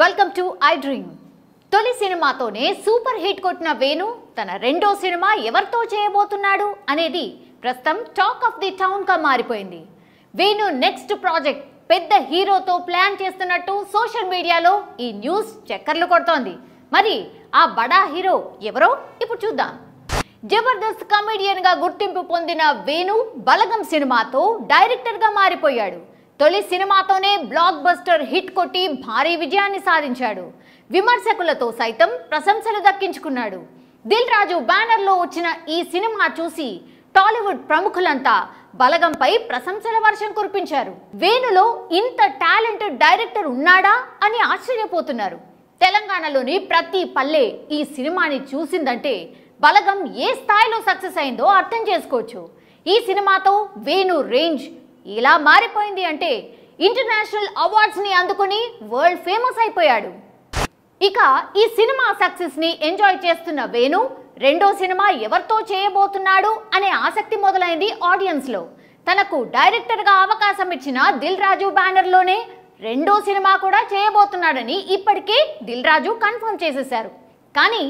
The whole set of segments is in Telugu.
వెల్కమ్ టు ఐ డ్రీమ్ తొలి సినిమాతోనే సూపర్ హిట్ కొట్టిన వేణు తన రెండో సినిమా ఎవరితో చేయబోతున్నాడు అనేది ప్రస్తుతం టాక్ ఆఫ్ ది టౌన్గా మారిపోయింది వేణు నెక్స్ట్ ప్రాజెక్ట్ పెద్ద హీరోతో ప్లాన్ చేస్తున్నట్టు సోషల్ మీడియాలో ఈ న్యూస్ చక్కర్లు కొడుతోంది మరి ఆ బడా హీరో ఎవరో ఇప్పుడు చూద్దాం జబర్దస్త్ కమెడియన్గా గుర్తింపు పొందిన వేణు బలగం సినిమాతో డైరెక్టర్గా మారిపోయాడు తొలి సినిమాతోనే బ్లాక్ బస్టర్ హిట్ కొట్టి భారీ విజయాన్ని సాధించాడు విమర్శకులతో సైతం ప్రశంసలు దక్కించుకున్నాడు దిల్ రాజు బ్యానర్లో వచ్చిన ఈ సినిమా చూసి టాలీవుడ్ ప్రముఖులంతా బలగంపై ప్రశంసల వర్షం కురిపించారు వేణులో ఇంత టాలెంటెడ్ డైరెక్టర్ ఉన్నాడా అని ఆశ్చర్యపోతున్నారు తెలంగాణలోని ప్రతి పల్లె ఈ సినిమాని చూసిందంటే బలగం ఏ స్థాయిలో సక్సెస్ అయిందో అర్థం చేసుకోవచ్చు ఈ సినిమాతో వేణు రేంజ్ ఇలా మారిపోయింది అంటే ఇంటర్నేషనల్ అవార్డ్స్ని అందుకుని వరల్డ్ ఫేమస్ అయిపోయాడు ఇక ఈ సినిమా సక్సెస్ని ఎంజాయ్ చేస్తున్న వేణు రెండో సినిమా ఎవరితో చేయబోతున్నాడు అనే ఆసక్తి మొదలైంది ఆడియన్స్లో తనకు డైరెక్టర్గా అవకాశం ఇచ్చిన దిల్ రాజు బ్యానర్లోనే రెండో సినిమా కూడా చేయబోతున్నాడని ఇప్పటికే దిల్ రాజు కన్ఫర్మ్ చేసేశారు కానీ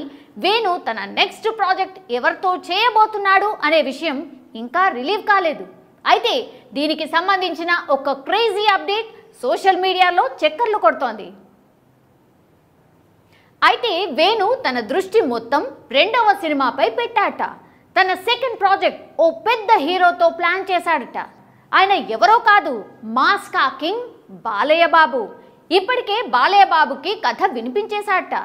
వేణు తన నెక్స్ట్ ప్రాజెక్ట్ ఎవరితో చేయబోతున్నాడు అనే విషయం ఇంకా రిలీవ్ కాలేదు అయితే దీనికి సంబంధించిన ఒక క్రేజీ అప్డేట్ సోషల్ మీడియాలో చక్కర్లు కొడుతోంది అయితే వేణు తన దృష్టి మొత్తం రెండవ సినిమాపై పెట్టాట తన సెకండ్ ప్రాజెక్ట్ ఓ పెద్ద హీరోతో ప్లాన్ చేశాడట ఆయన ఎవరో కాదు మాస్ కాకింగ్ బాలయ్య బాబు ఇప్పటికే బాలయ్య బాబుకి కథ వినిపించేశాడట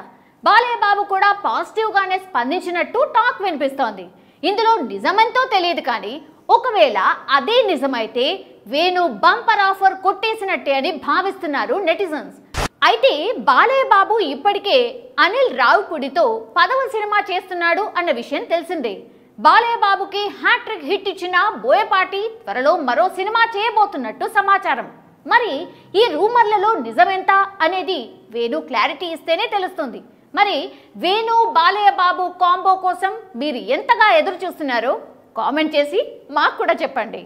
బాలయ్య బాబు కూడా పాజిటివ్గానే స్పందించినట్టు టాక్ వినిపిస్తోంది ఇందులో నిజమెంతో తెలియదు కానీ ఒకవేళ అదే నిజమైతే వేణు బంపర్ ఆఫర్ కొట్టేసినట్టే అని భావిస్తున్నారు నెటిజన్స్ అయితే బాలయ్యబాబు బాబు ఇప్పటికే అనిల్ రావుపుడితో పదవ సినిమా చేస్తున్నాడు అన్న విషయం తెలిసిందే బాలయ్యబాబుకి బాబుకి హ్యాట్రిక్ హిట్ ఇచ్చిన బోయపాటి త్వరలో మరో సినిమా చేయబోతున్నట్టు సమాచారం మరి ఈ రూమర్లలో నిజమెంత అనేది వేణు క్లారిటీ ఇస్తేనే తెలుస్తుంది మరి వేణు బాలయ్య బాబు కాంబో కోసం మీరు ఎంతగా ఎదురు చూస్తున్నారో కామెంట్ చేసి మాకు కూడా చెప్పండి